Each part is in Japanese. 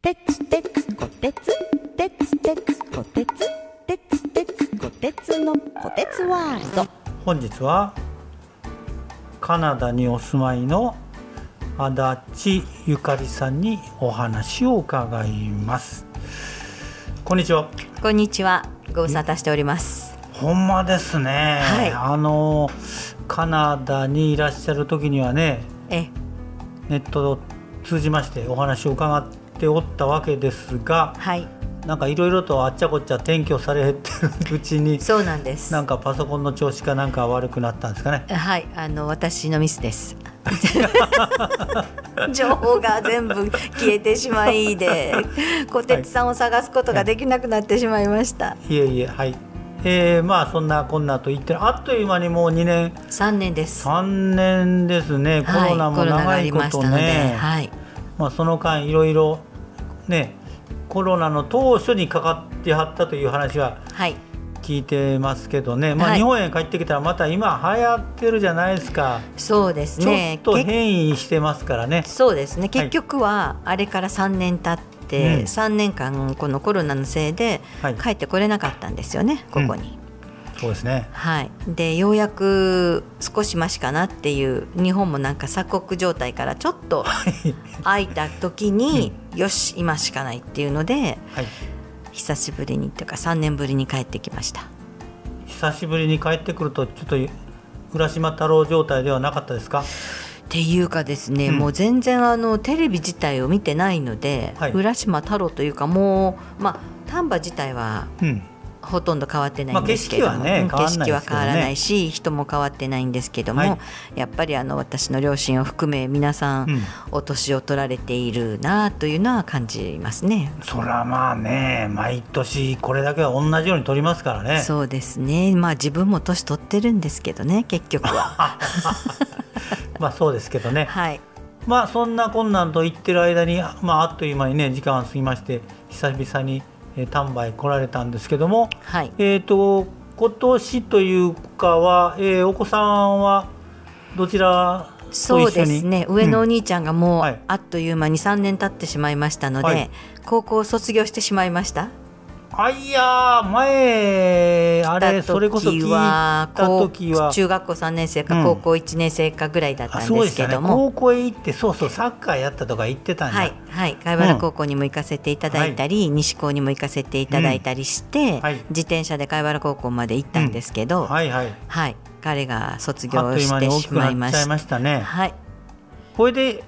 てつてつこてつてつてつこてつてつてつこてつのこてつワールド本日はカナダにお住まいの足立ゆかりさんにお話を伺いますこんにちはこんにちはご無沙汰しておりますほんまですね、はい、あのカナダにいらっしゃる時にはねネットを通じましてお話を伺って。っておったわけですが、はい、なんかいろいろとあっちゃこっちゃ転居されてるうちにそうなんですなんかパソコンの調子かなんか悪くなったんですかねはいあの私のミスです 情報が全部消えてしまいで小鉄さんを探すことができなくなってしまいました、はい、いえいえはいえー、まあそんなこんなと言ってあっという間にもう2年3年です3年ですねコロナも長いことね、はい、はい、まあその間いろいろねコロナの当初にかかってはったという話は聞いてますけどね、はい、まあ、日本へ帰ってきたらまた今流行ってるじゃないですかそうですねちょっと変異してますからねそうですね結局はあれから3年経って、はい、3年間このコロナのせいで帰ってこれなかったんですよね、ここに。うんそうですね、はい、でようやく少しましかなっていう日本もなんか鎖国状態からちょっと 空いた時に、うん、よし今しかないっていうので、はい、久しぶりにというか3年ぶりに帰ってきました久しぶりに帰ってくるとちょっと浦島太郎状態ではなかったですかっていうかですね、うん、もう全然あのテレビ自体を見てないので、はい、浦島太郎というかもうまあ丹波自体は、うんほとんど変わってないんですけども、まあ、景色はね、景色は変わらないし人も変わってないんですけども、はい、やっぱりあの私の両親を含め皆さん、お年を取られているなというのは感じますねそりゃまあね毎年これだけは同じように取りますからねそうですねまあ自分も年取ってるんですけどね結局は まあそうですけどねはいまあそんな困難と言ってる間に、まあ、あっという間にね時間は過ぎまして久々にえ丹波へ来られたんですけども、はい、えっ、と今年というかは、えー、お子さんはどちらそうですね上のお兄ちゃんがもう、あっという間に3年経ってしまいましたので、はい、高校を卒業してしまいましたあいや前あれそれこそ聞いた時は中学校3年生か高校1年生かぐらいだったんですけども、うんね、高校へ行ってそうそうサッカーやったとか言ってたんはいはい貝原高校にも行かせていただいたり、うん、西高にも行かせていただいたりして、うんはい、自転車で貝原高校まで行ったんですけど、はいはい、はい、彼が卒業してしまいましたねはいこれで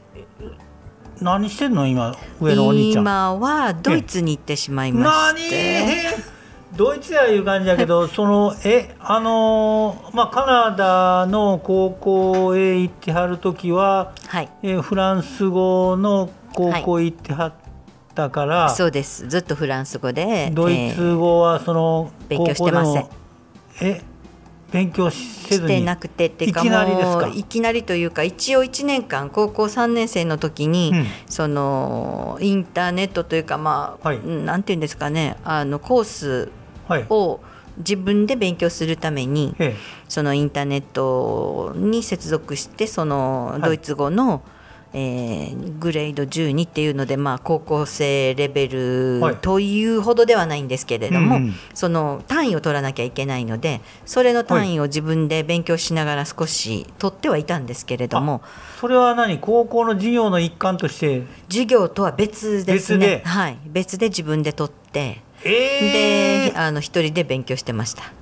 何してんの今上のお兄ちゃん今はドイツに行ってしまいまして ドイツやいう感じだけど、そのえあのまあカナダの高校へ行ってはる時は、はい、えフランス語の高校行ってはったから、はい、そうですずっとフランス語でドイツ語はその、勉強してませんえ勉強せずしてなくてっていうかいきなりというか一応1年間高校3年生の時に、うん、そのインターネットというかまあ、はい、なんていうんですかねあのコースを自分で勉強するために、はい、そのインターネットに接続してそのドイツ語の、はいえー、グレード12っていうので、まあ、高校生レベルというほどではないんですけれども、はいうんその単位を取らなきゃいけないのでそれの単位を自分で勉強しながら少し取ってはいたんですけれども、はい、それは何高校の授業の一環として授業とは別ですね別で,、はい、別で自分で取って、えー、であの一人で勉強してました。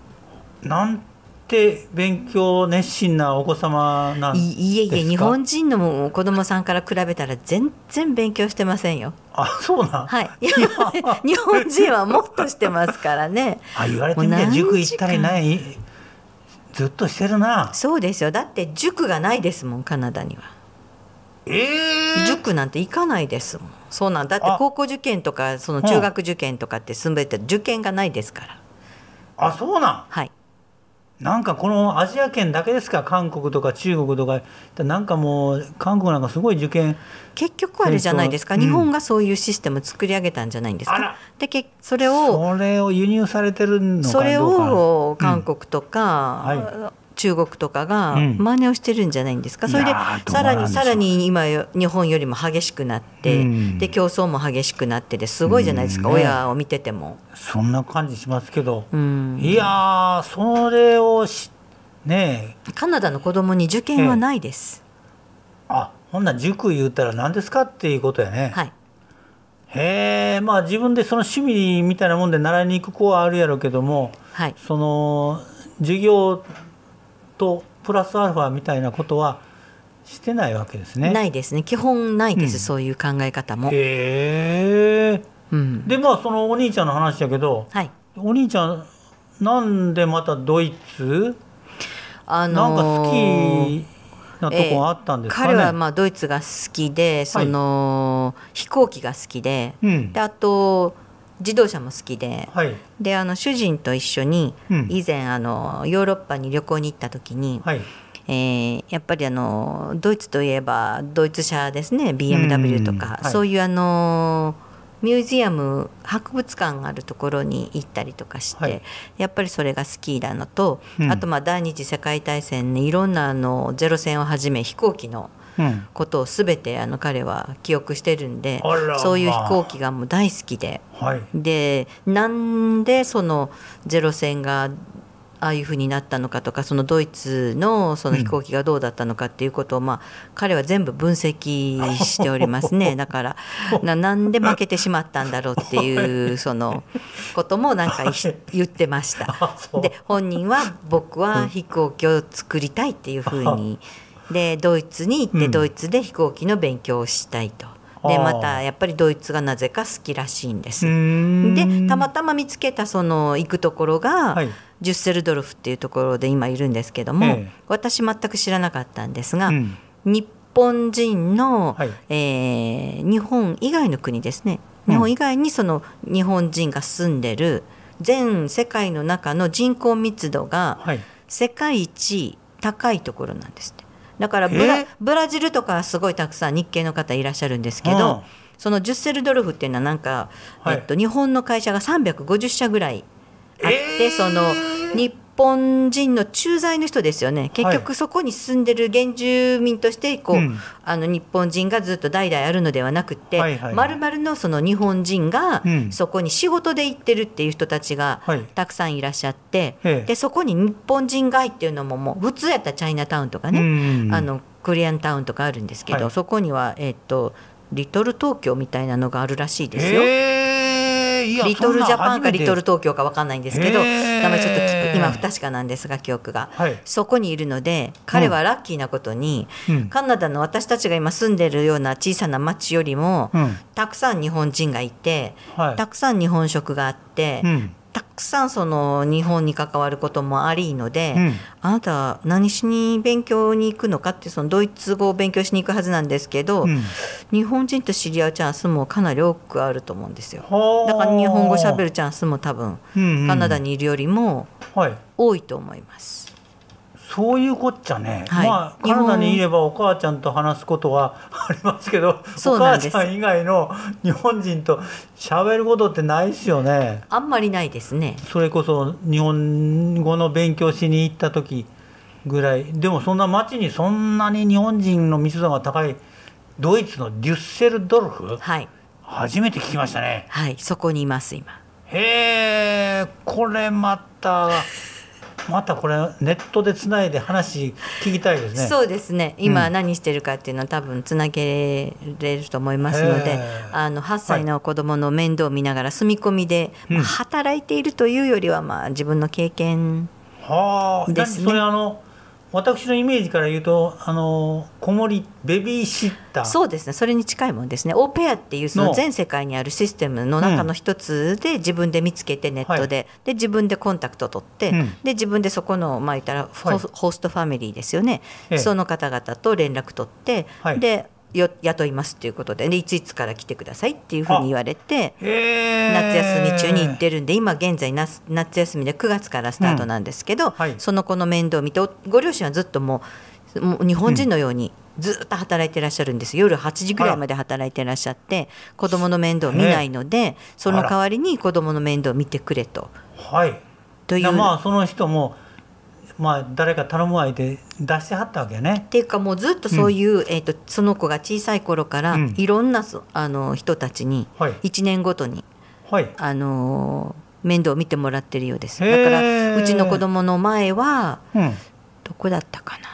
なんって勉強熱心なお子様なんですかいえいえ日本人の子供さんから比べたら全然勉強してませんよ。あそうなん、はい、い日本人はもっとしてますからね。あ言われてみて塾行ったりないずっとしてるなそうですよだって塾がないですもんカナダには、えー、塾なんて行かないですもんそうなんだって高校受験とかその中学受験とかってすべて受験がないですからあそうなんはいなんかこのアジア圏だけですか韓国とか中国とかなんかもう韓国なんかすごい受験結局あれじゃないですか、うん、日本がそういうシステム作り上げたんじゃないんですかでけそれをそれを輸入されてるそれを韓国とか、うんはい中国とかが真似をしてるんじゃないんですか、うん、それでさらにさらに今日本よりも激しくなって、うん、で競争も激しくなってですごいじゃないですか、ね、親を見ててもそんな感じしますけど、いやそれをしねカナダの子供に受験はないです、えあほんな塾言うたら何ですかっていうことやねはいへえまあ自分でその趣味みたいなもんで習いに行く子はあるやろうけども、はい、その授業とプラスアルファみたいなことはしてないわけですね。ないですね基本ないです、うん、そういう考え方も。へえ、うん、でまあそのお兄ちゃんの話だけど、はい、お兄ちゃんなんでまたドイツ、あのー、なんか好きなとこあったんです、ねえー、彼はまあドイツが好きでその、はい、飛行機が好きでうん、であと自動車も好きではい、であの主人と一緒に以前、あのヨーロッパに旅行に行った時に、はい、えー、やっぱりあのドイツといえばドイツ車ですね BMW とか、はい、そういうあのミュージアム博物館があるところに行ったりとかして、はい、やっぱりそれが好きなのと、うん、あとまあ第二次世界大戦にいろんなあのゼロ戦をはじめ飛行機のことを全てあの彼は記憶してるんで、うん、そういう飛行機がもう大好きで、はい、でなんでそのゼロ戦がああいうふうになったのかとかそのドイツのその飛行機がどうだったのかっていうことを、うん、まあ、彼は全部分析しておりますね だからななんで負けてしまったんだろうっていうそのこともなんか言ってました。で本人は僕は飛行機を作りたいっていうふうにでドイツに行って、ドイツで飛行機の勉強をしたいと。でまたやっぱりドイツがなぜか好きらしいんです。でたまたま見つけたその行くところが、はい、ジュッセルドルフっていうところで今いるんですけども、えー、私全く知らなかったんですが、うん、日本人の、はい、えー、日本以外の国ですね日本以外にその日本人が住んでる全世界の中の人口密度が世界一高いところなんです。だからブラブラジルとかすごいたくさん日系の方いらっしゃるんですけど、うん、そのジュッセルドルフっていうのはなんか、はい、えっと、日本の会社が350社ぐらいあって、その日本本人の駐在の人ですよね結局そこに住んでる原住民としてこう、はいあの日本人がずっと代々あるのではなくて、まるまるのその日本人がそこに仕事で行ってるっていう人たちがたくさんいらっしゃって、はい、でそこに日本人街っていうのももう普通やったらチャイナタウンとかね、うん、あのクリアンタウンとかあるんですけど、はい、そこには、えーと、とリトル東京みたいなのがあるらしいですよ。えーリトルジャパンかリトル東京か分かんないんですけど、名前ちょっと今不確かなんですが記憶が、はい、そこにいるので彼はラッキーなことに、うん、カナダの私たちが今住んでるような小さな町よりも、うん、たくさん日本人がいて、はい、たくさん日本食があって、うん、たくさんその日本に関わることもありので、うん、あなた何しに勉強に行くのかってそのドイツ語を勉強しに行くはずなんですけど、うん、日本人と知り合うチャンスもかなり多くあると思うんですよだから日本語喋るチャンスも多分、うんうん、カナダにいるよりも多いと思います。そういうこっちゃね、はい、まあカナダにいればお母ちゃんと話すことは ありますけどお母ちゃん以外の日本人と喋ることってないですよねあんまりないですねそれこそ日本語の勉強しに行った時ぐらいでもそんな街にそんなに日本人の密度が高いドイツのデュッセルドルフ、はい、初めて聞きましたねはいそこにいます今へえこれまたまたこれネットでつないで話聞きたいですね。そうですね。今何してるかっていうのは多分つなげれると思いますので、うん、あの8歳の子供の面倒を見ながら住み込みで、働いているというよりはまあ自分の経験ですね。はあ、それあの私のイメージから言うとあの子守ベビーシッターそうですねそれに近いもんですねオーペアっていうその全世界にあるシステムの中の一つで自分で見つけてネットで、うん、で自分でコンタクト取って、うん、で自分でそこのまあ言ったらホ,、ストファミリーですよね、その方々と連絡取って、はい、でよ雇いますということで、でいついつから来てくださいっていうふうに言われて夏休み中に行ってるんで今現在夏休みで9月からスタートなんですけど、うんはい、その子の面倒を見てご両親はずっともうもう日本人のように、ずっと働いてらっしゃるんです夜8時ぐらいまで働いてらっしゃって子供の面倒を見ないのでその代わりに子供の面倒を見てくれと。はい、というまあその人もまあ、誰か頼む相手出してはったわけね。っていうかもうずっとそういう、うん、えーと、その子が小さい頃から、うん、いろんなあの人たちに、は1年ごとに、はい、あの面倒を見てもらってるようです。だからうちの子供の前は、うん、どこだったかな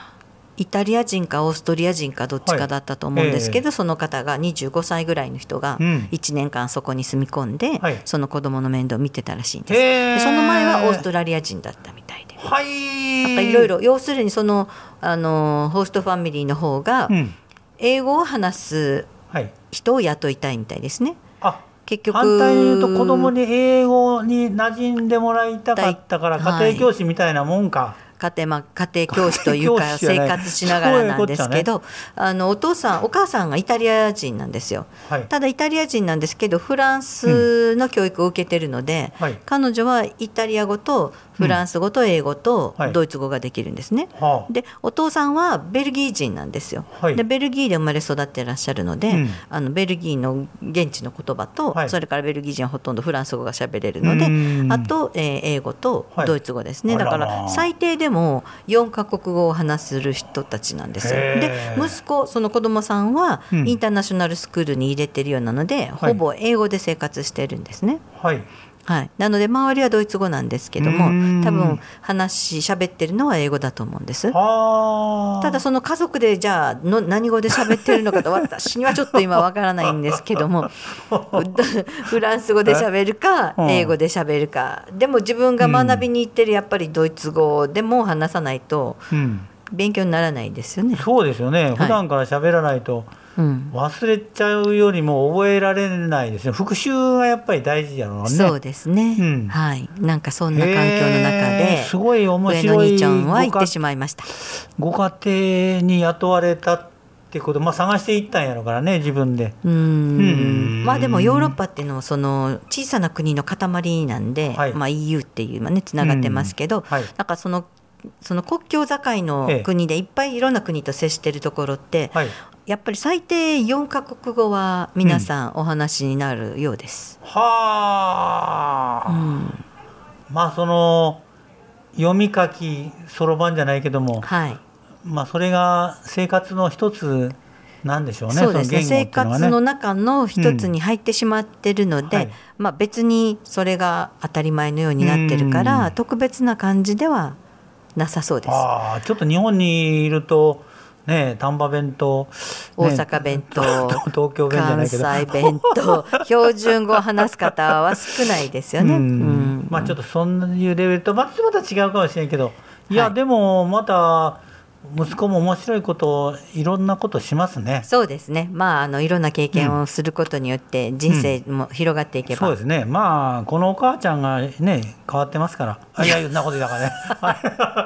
イタリア人かオーストリア人かどっちかだったと思うんですけど、はいその方が25歳ぐらいの人が1年間そこに住み込んで、うんはい、その子供の面倒を見てたらしいんです、でその前はオーストラリア人だったみはい。いろいろ要するにそのあのホストファミリーの方が英語を話す人を雇いたいみたいですね。はい、結局反対に言うと子供に英語に馴染んでもらいたかったから家庭教師みたいなもんか。はい家庭,、まあ、家庭教師というか生活しながらなんですけど、ね、あのお父さんお母さんがイタリア人なんですよ、はい、ただイタリア人なんですけどフランスの教育を受けてるので、うんはい、彼女はイタリア語とフランス語と英語とドイツ語ができるんですね、うんはい、でお父さんはベルギー人なんですよ、はい、でベルギーで生まれ育ってらっしゃるので、うん、あのベルギーの現地の言葉と、はい、それからベルギー人はほとんどフランス語が喋れるのであと、えー、英語とドイツ語ですね、だから最低でも4カ国語を話する人たちなんですよで息子その子供さんはインターナショナルスクールに入れてるようなので、うん、ほぼ英語で生活してるんですね。はいはい、なので周りはドイツ語なんですけども多分話しゃべってるのは英語だと思うんですただその家族でじゃあの何語で喋ってるのかと私にはちょっと今わからないんですけども フランス語で喋るか英語で喋るかでも自分が学びに行ってるやっぱりドイツ語でも話さないと勉強にならないですよね。うん、そうですよね普段から喋らないと、はいうん、忘れちゃうよりも覚えられないですね復習がやっぱり大事やろうねそうですね、うん、はいなんかそんな環境の中で、すごい面白い上ちゃんは行ってしまいましたご家庭に雇われたってことまあ探していったんやろうからね自分でうんまあでもヨーロッパっていうのはその小さな国の塊なんで、はい、まあ EU っていうまあねつながってますけど、はい、なんかそのその国境境の国でいっぱいいろんな国と接してるところって、ええ、やっぱり最低4か国語は皆さんお話になるようです。うん、はあ、うん、まあその読み書きそろばんじゃないけども、はい、まあそれが生活の一つなんでしょうね。そうですね。ね生活の中の一つに入ってしまってるので、うんはい、まあ別にそれが当たり前のようになってるから、特別な感じではなさそうです。ああ、ちょっと日本にいるとね丹波弁当、ね、大阪弁当 東京弁当、関西弁当 標準語を話す方は少ないですよね。うん、まあちょっとそんないうレベルとまたまた違うかもしれんけどいや、はい、でもまた息子も面白いこといろんなことしますね。そうですね。まああのいろんな経験をすることによって人生も広がっていけば、うんうん、そうですね。まあこのお母ちゃんがね変わってますから。いやいろんなことだからね。は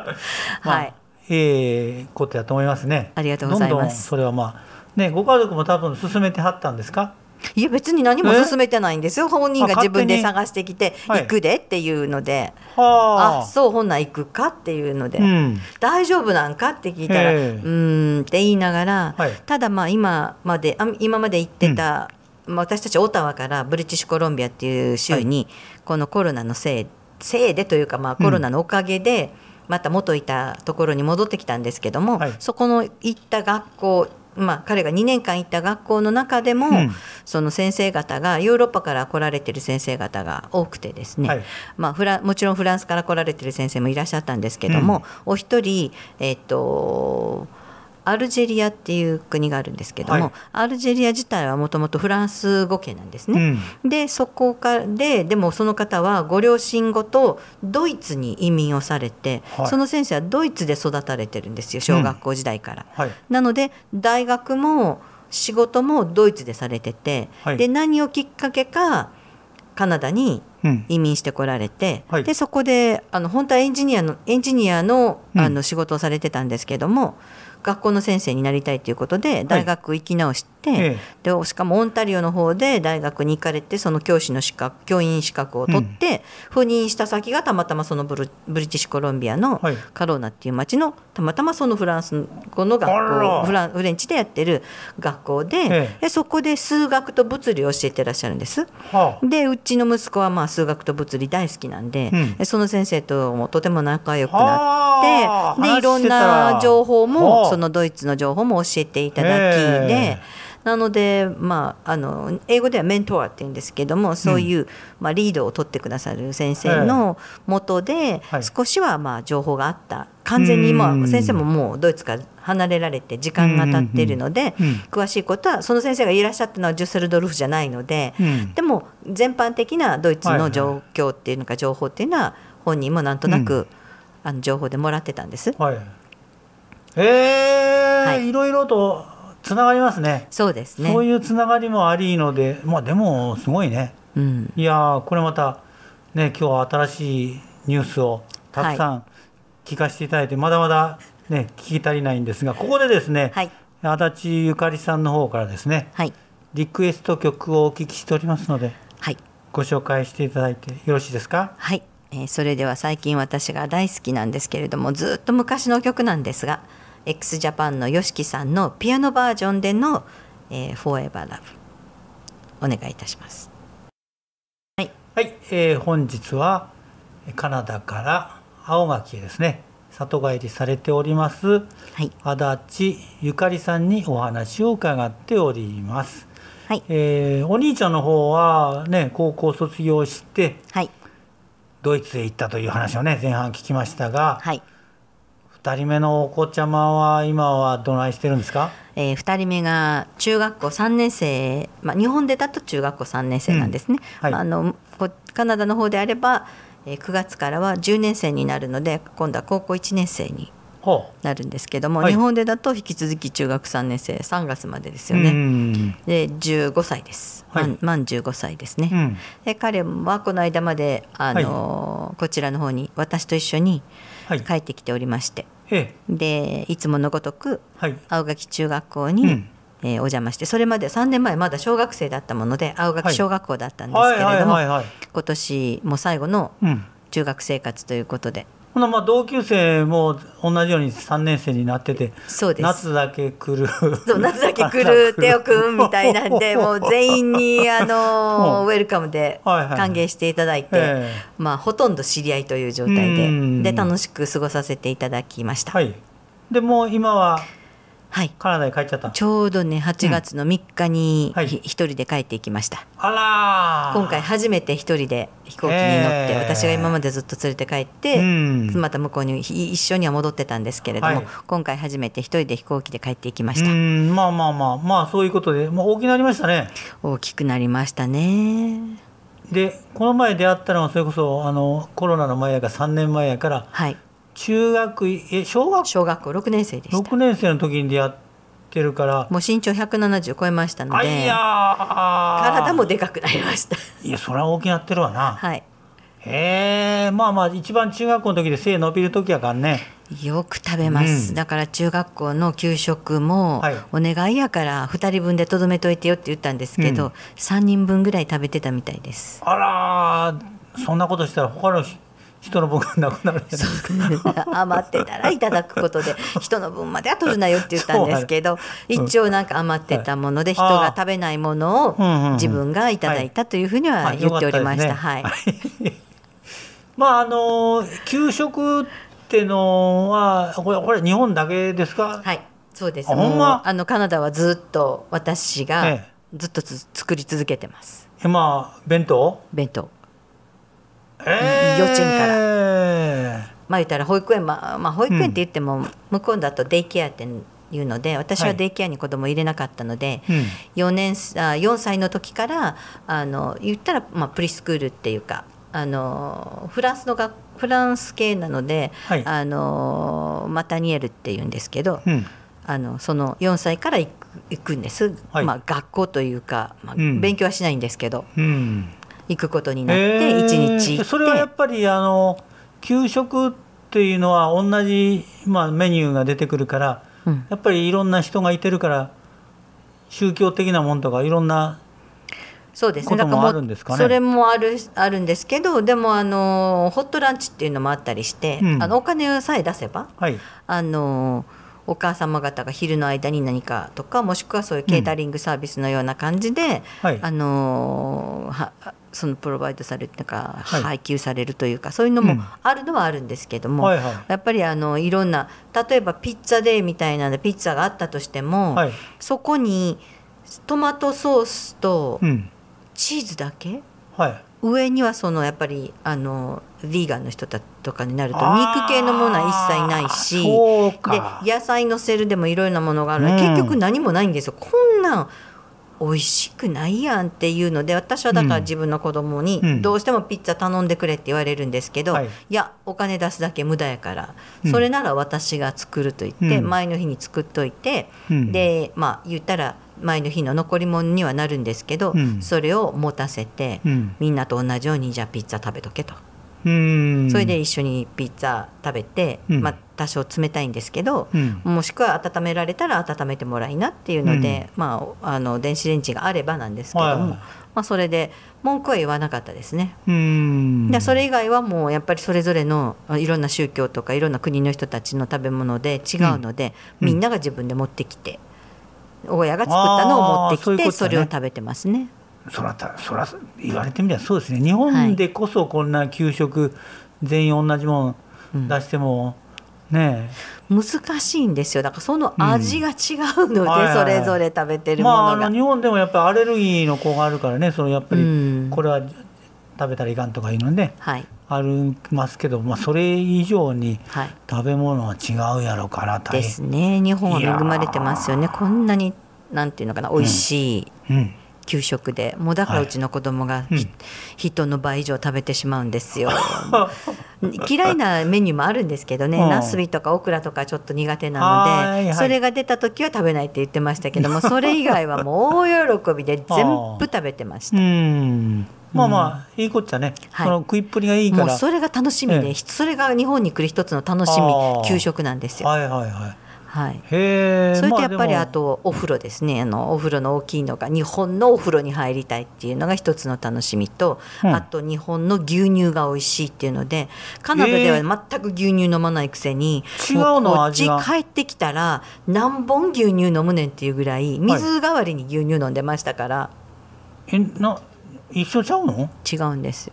い。まあえー、ことやと思いますね。ありがとうございます。どんどんそれはまあねご家族も多分進めてはったんですか。いや別に何も進めてないんですよ。本人が自分で探してきて行くでっていうので、はい、あそう本来行くかっていうので、うん、大丈夫なんかって聞いたらうんって言いながら、はい、ただまあ今まであ今まで行ってた、うん、まあ私たちオタワからブリティッシュコロンビアっていう州に、このコロナのせいせいでというかまあコロナのおかげで。うんまた元いたところに戻ってきたんですけども、はい、そこの行った学校まあ、彼が2年間行った学校の中でも、うん、その先生方がヨーロッパから来られてる先生方が多くてですね、はい、まあ、フラもちろんフランスから来られてる先生もいらっしゃったんですけども、うん、お一人、えっとアルジェリアっていう国があるんですけども、はい、アルジェリア自体はもともとフランス語圏なんですね。うん、でそこかででもその方はご両親ごとドイツに移民をされて、はい、その先生はドイツで育たれてるんですよ小学校時代から。うんはい、なので大学も仕事もドイツでされてて、で何をきっかけかカナダに移民してこられて、うんはい、でそこであの本当はエンジニアのエンジニアのあの仕事をされてたんですけども、学校の先生になりたいということで大学行き直して、、ええ、でしかもオンタリオの方で大学に行かれてその教師の資格教員資格を取って、赴任した先がたまたまそのブルブリティッシュコロンビアのカローナっていう町の、たまたまそのフランス語の学校フラフレンチでやってる学校でえ、でそこで数学と物理を教えてらっしゃるんです。はあ、でうちの息子はまあ数学と物理大好きなんで、うん、その先生ともとても仲良くなってでいろんな情報もそのドイツの情報も教えていただきで。なので、まあ、あの英語ではメントアって言うんですけどもそういう、うん、まあ、リードを取ってくださる先生のもとで、はい、少しはまあ情報があった完全に今先生ももうドイツから離れられて時間が経っているので、詳しいことはその先生がいらっしゃったのはジュッセルドルフじゃないので、でも全般的なドイツの状況っていうのか情報っていうのは本人もなんとなく、あの情報でもらってたんです。はい、えーはい、いろいろとつながりますねそうですねそういうつながりもありのでまあでもすごいね、うん、いやこれまたね今日は新しいニュースをたくさん聞かせていただいて、はい、まだまだね聞き足りないんですがここでですね、はい、足立ゆかりさんの方からですね、はい、リクエスト曲をお聞きしておりますので、はい、ご紹介していただいてよろしいですかはい、えー、それでは最近私が大好きなんですけれどもずっと昔の曲なんですが「x ジャパンの YOSHIKI さんのピアノバージョンでの「え ForeverLove」お願いいたします。はい、はいえー、本日はカナダから青垣ですね里帰りされております、はい、足立ゆかりさんにお話を伺っております。はいえー、お兄ちゃんの方はね高校卒業して、はい、ドイツへ行ったという話をね前半聞きましたが、はい、2人目のお子ちゃまは今はどないしてるんですか、え人目が中学校3年生、まあ、日本でだと中学校3年生なんですね。うんはい、あのカナダの方であれば9月からは10年生になるので今度は高校1年生になるんですけども、はい、日本でだと引き続き中学3年生3月までですよねで15歳です、はい、満満15歳ですね、うん、で彼はこの間まであの、はい、こちらの方に私と一緒に帰ってきておりまして、でいつものごとく青垣中学校に、えー、お邪魔してそれまで3年前まだ小学生だったもので青垣小学校だったんですけれども今年も最後の中学生活ということで、ほなまあ同級生も同じように3年生になっててそうです夏だけ来るそう夏だけ来る手をくんみたいなんで もう全員にあのウェルカムで歓迎していただいて、はいはい、まあ、ほとんど知り合いという状態でで楽しく過ごさせていただきました。はい、でも今ははい、カナダに帰っちゃったちょうどね8月の3日に、うん、一人で帰っていきましたあら今回初めて一人で飛行機に乗って、私が今までずっと連れて帰って、うん、また向こうに一緒には戻ってたんですけれども、はい、今回初めて一人で飛行機で帰っていきましたまあまあまあまあそういうことで、まあ、大きくなりましたね大きくなりましたねでこの前出会ったのはそれこそあのコロナの前やから3年前やから、はい、中学え小学小学校6年生でした6年生の時に出会ってるからもう身長170超えましたのでいや体もでかくなりましたいやそれは大きなってるわなはいへえまあまあ一番中学校の時で背伸びる時やからねよく食べます、うん、だから中学校の給食も、お願いやから2人分でとどめといてよって言ったんですけど、うん、3人分ぐらい食べてたみたいですあらそんなことしたら他の人の分がなくなるじゃないですか余ってたらいただくことで 人の分までは取るなよって言ったんですけど、一応なんか余ってたもので人が食べないものを自分がいただいたというふうには言っておりました。はい、まああの給食ってのはこれこれ日本だけですか。はい、そうです。ほんまあのカナダはずっと私がずっとつ、ええ、作り続けてます。えまあ弁当？弁当。えー、幼稚園から。まあ言ったら保育園、まあ、まあ保育園って言っても、向こうだとデイケアっていうので私はデイケアに子供入れなかったので、はい、4, 年あ4歳の時からあの言ったら、まあ、プリスクールっていうかあのフランスの学フランス系なので、はい、あのマタニエルっていうんですけど、うん、あのその4歳から行くんです、はい、まあ、学校というか、まあ、勉強はしないんですけど、うん、行くことになって一日、えー、それはやっぱりあの給食っていうのは同じ、まあ、メニューが出てくるから、うん、やっぱりいろんな人がいてるから宗教的なもんとかいろんなそうですね、だからもそれもあるあるんですけどでもあのホットランチっていうのもあったりして、うん、あのお金さえ出せば、はい、あのお母様方が昼の間に何かとかもしくはそういうケータリングサービスのような感じで、うんはい、あのはそのプロバイドされてか配給されるというか、はい、そういうのもあるのはあるんですけども、うんはいはい、やっぱりあのいろんな例えばピッツァデーみたいなでピッツァがあったとしても、はい、そこにトマトソースとチーズだけ、はい、上にはそのやっぱりあのヴィーガンの人たとかになると肉系のものは一切ないしで野菜のせるでもいろいろなものがあるので、うん、結局何もないんですよ。こんなん美味しくないやんっていうので私はだから自分の子供にどうしてもピッツァ頼んでくれって言われるんですけど、うんはい、いやお金出すだけ無駄やから、それなら私が作ると言って、前の日に作っといて、でまあ言ったら前の日の残り物にはなるんですけど、それを持たせて、みんなと同じようにじゃあピッツァ食べとけと。それで一緒にピッツァ食べて、まあ多少冷たいんですけど、うん、もしくは温められたら温めてもらいなっていうので、うん、まあ、あの電子レンジがあればなんですけども、はいまあ、それで文句は言わなかったですね。でそれ以外はもうやっぱりそれぞれのいろんな宗教とかいろんな国の人たちの食べ物で違うので、うん、みんなが自分で持ってきて親が作ったのを持ってきて、ね、それを食べてますね。そらたそら言われてみればそうですね日本でこそこんな給食全員同じもん出しても、はいね、難しいんですよだからその味が違うので、それぞれ食べてるものが、まあ、あの日本でもやっぱりアレルギーの子があるからねそのやっぱりこれは食べたらいかんとかいうので、ね、はい、ありますけど、まあ、それ以上に食べ物は違うやろから、はい、ですね日本は恵まれてますよねこんなになんていうのかな美味しい、うんうん給食でもうだからうちの子供が、はい、人の倍以上食べてしまうんですよ 嫌いなメニューもあるんですけどね、なすびとかオクラとかちょっと苦手なので、はいはい、それが出た時は食べないって言ってましたけども それ以外はもう大喜びで全部食べてました。まあまあ、いいこっちゃね、はい、その食いっぷりがいいから。それが楽しみで、ええ、それが日本に来る一つの楽しみ、給食なんですよ。はいはいはい。はい、へそれとやっぱりあとお風呂ですねあのお風呂の大きいのが日本のお風呂に入りたいっていうのが一つの楽しみと、うん、あと日本の牛乳が美味しいっていうのでカナダでは全く牛乳飲まないくせに違うのこっち帰ってきたら何本牛乳飲むねんっていうぐらい水代わりに牛乳飲んでましたから。はい、えな一緒ちゃうの違うんです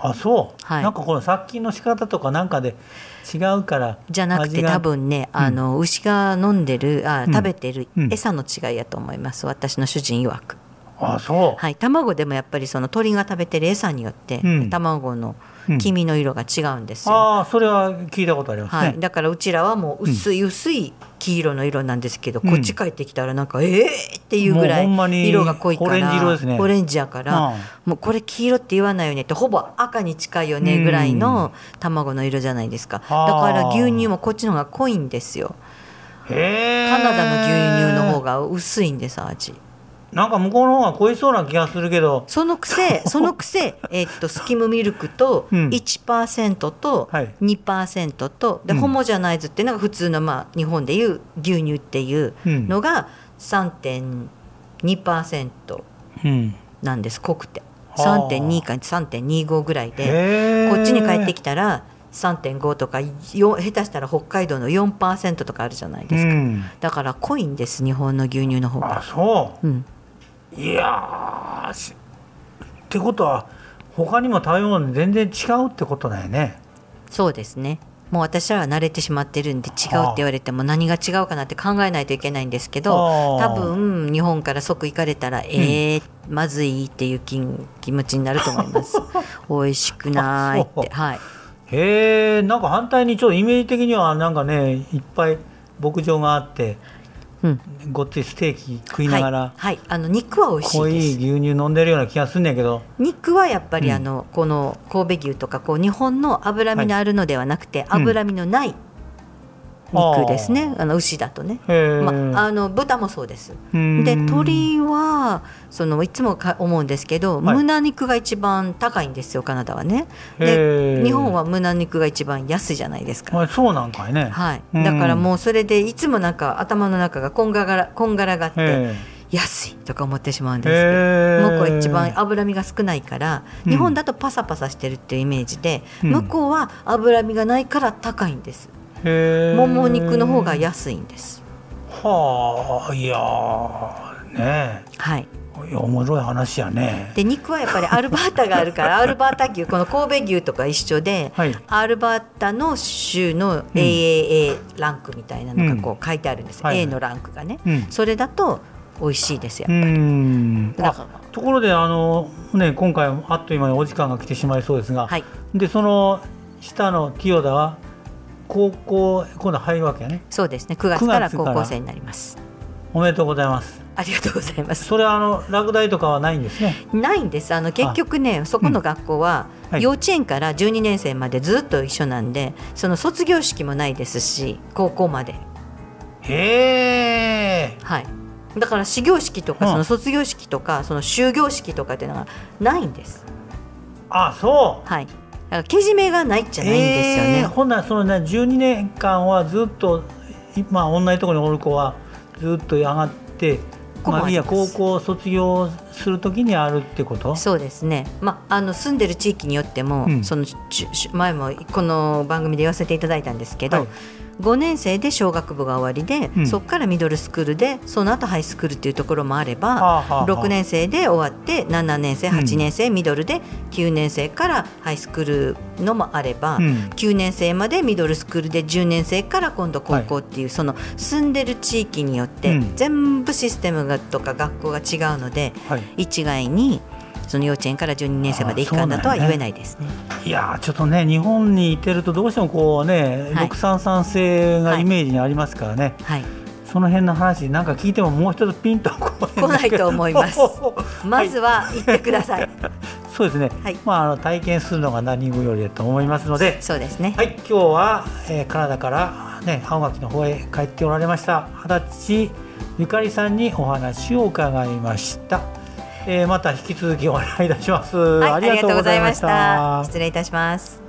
あそう、はい、なんかこの殺菌の仕方とかなんかで違うからじゃなくて多分ねあの、うん、牛が飲んでるあ食べてる餌の違いやと思います、私の主人曰く。あそうはい、卵でもやっぱりその鳥が食べてる餌によって、卵の黄身の色が違うんですよ。あそれは聞いたことあります、ね、はい、だからうちらはもう薄い薄い黄色の色なんですけど、こっち帰ってきたらなんか、うん、ええー、っていうぐらい色が濃いから、ね、オレンジやから、うん、もうこれ黄色って言わないよねってほぼ赤に近いよねぐらいの卵の色じゃないですか、だから牛乳もこっちの方が濃いんですよカナダの牛乳の方が薄いんです味。なんか向こうの方が濃いそうな気がするけどそのくせ そのくせえっとスキムミルクと1%と2%と、うん、でホモジャナイズっていうのが普通の、まあ、日本でいう牛乳っていうのが3.2%なんです、うん、濃くて3.2か3.25ぐらいでこっちに帰ってきたら3.5とか下手したら北海道の4%とかあるじゃないですか、うん、だから濃いんです日本の牛乳の方が。あそう、うんいやーってことは他にも食べ物全然違うってことだよねそうですねもう私は慣れてしまってるんで違うって言われても何が違うかなって考えないといけないんですけど多分日本から即行かれたら、うん、ええまずいっていう気持ちになると思います 美味しくないってはいへえんか反対にちょっとイメージ的にはなんかねいっぱい牧場があってごっついステーキ食いながら、はい、はい、あの肉は美味しい濃い牛乳飲んでるような気がすんねんけど肉はやっぱりあの、うん、この神戸牛とかこう日本の脂身のあるのではなくて、はい、脂身のない、うん肉ですねあの牛だとね、ま、ああの豚もそうですで鳥はそのいつもか思うんですけど、はい、胸肉が一番高いんですよカナダはねで日本は胸肉が一番安いじゃないですかそうなんかいね、はい、だからもうそれでいつもなんか頭の中がこんがらこんがらがって安いとか思ってしまうんですけど向こうは一番脂身が少ないから日本だとパサパサしてるっていうイメージで、うん、向こうは脂身がないから高いんですもも肉の方が安いんですはあいやねはいいや面白い話やねで肉はやっぱりアルバータがあるから アルバータ牛この神戸牛とか一緒で、はい、アルバータの州の AAA ランクみたいなのがこう書いてあるんです、うん、A のランクがね、それだと美味しいですやっぱりところであの、ね、今回あっという間にお時間が来てしまいそうですが、はい、でその下の清田は高校今度入るわけやねそうですね9月から高校生になりますおめでとうございますありがとうございますそれはあの落第とかはないんですねないんですあの結局ねそこの学校は、うんはい、幼稚園から12年生までずっと一緒なんでその卒業式もないですし高校までへえはいだから始業式とか、その卒業式とかその終業式とかっていうのはないんですあそうはいだからけじめがないじゃないんですよね。えー、ほんなそのね12年間はずっとまあ同じところにおる子はずっと上がって、まあ、いや高校卒業するときにあるってことそうですね、まあ、あの住んでる地域によっても、うん、その前もこの番組で言わせていただいたんですけど、はい、5年生で小学部が終わりで、うん、そこからミドルスクールでその後ハイスクールっていうところもあれば、はあはあ、6年生で終わって7年生8年生、ミドルで9年生からハイスクールのもあれば、うん、9年生までミドルスクールで10年生から今度高校っていう、はい、その住んでる地域によって全部システムがとか学校が違うので、はい、一概に。通の幼稚園から12年生まで一貫だとは言えないですね。ねいやちょっとね日本にいてるとどうしてもこうね、はい、633制がイメージにありますからね。はい、その辺の話なんか聞いてももう一つピンと来ないと思います。まずは行ってください。そうですね。はい、まああの体験するのが何人ニよりだと思いますので。そうですね。はい、今日は、えー、カナダからね青垣の方へ帰っておられました二十歳ゆかりさんにお話を伺いました。えー、また引き続きお願いいたします、はい、ありがとうございました失礼いたします